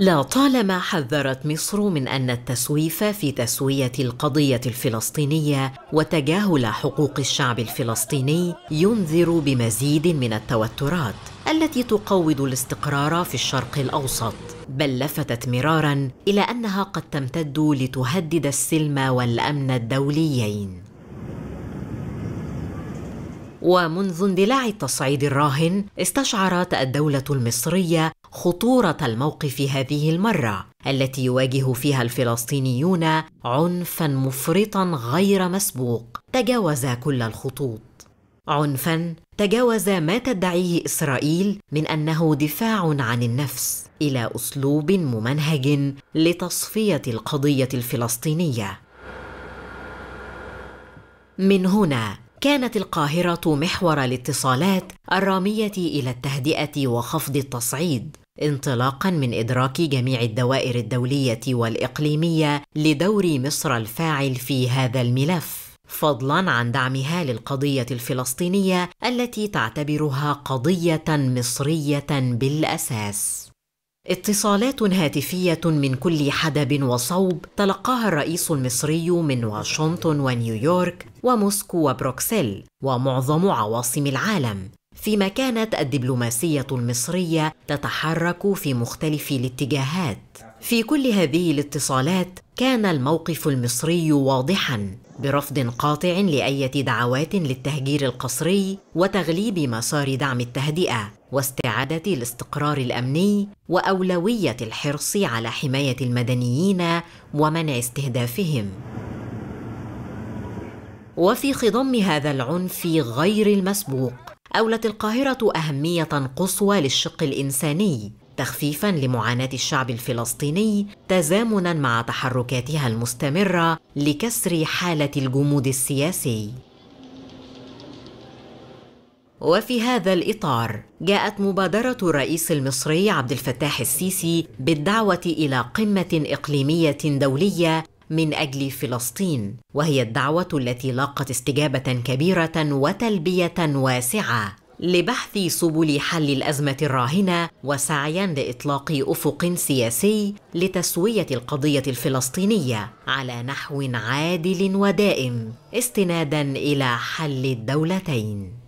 لا طالما حذرت مصر من ان التسويف في تسويه القضيه الفلسطينيه وتجاهل حقوق الشعب الفلسطيني ينذر بمزيد من التوترات التي تقوض الاستقرار في الشرق الاوسط بل لفتت مرارا الى انها قد تمتد لتهدد السلم والامن الدوليين ومنذ اندلاع التصعيد الراهن استشعرت الدولة المصرية خطوره الموقف هذه المره التي يواجه فيها الفلسطينيون عنفا مفرطا غير مسبوق تجاوز كل الخطوط عنفا تجاوز ما تدعيه اسرائيل من انه دفاع عن النفس الى اسلوب ممنهج لتصفيه القضيه الفلسطينيه من هنا كانت القاهرة محور الاتصالات الرامية إلى التهدئة وخفض التصعيد، انطلاقا من ادراك جميع الدوائر الدوليه والاقليميه لدور مصر الفاعل في هذا الملف فضلا عن دعمها للقضيه الفلسطينيه التي تعتبرها قضيه مصريه بالاساس اتصالات هاتفيه من كل حدب وصوب تلقاها الرئيس المصري من واشنطن ونيويورك وموسكو وبروكسل ومعظم عواصم العالم فيما كانت الدبلوماسية المصرية تتحرك في مختلف الاتجاهات. في كل هذه الاتصالات كان الموقف المصري واضحا برفض قاطع لأية دعوات للتهجير القسري وتغليب مسار دعم التهدئة واستعادة الاستقرار الأمني وأولوية الحرص على حماية المدنيين ومنع استهدافهم. وفي خضم هذا العنف غير المسبوق أولت القاهرة أهمية قصوى للشق الإنساني تخفيفا لمعاناة الشعب الفلسطيني تزامنا مع تحركاتها المستمرة لكسر حالة الجمود السياسي. وفي هذا الإطار جاءت مبادرة الرئيس المصري عبد الفتاح السيسي بالدعوة إلى قمة إقليمية دولية من اجل فلسطين وهي الدعوه التي لاقت استجابه كبيره وتلبيه واسعه لبحث سبل حل الازمه الراهنه وسعيا لاطلاق افق سياسي لتسويه القضيه الفلسطينيه على نحو عادل ودائم استنادا الى حل الدولتين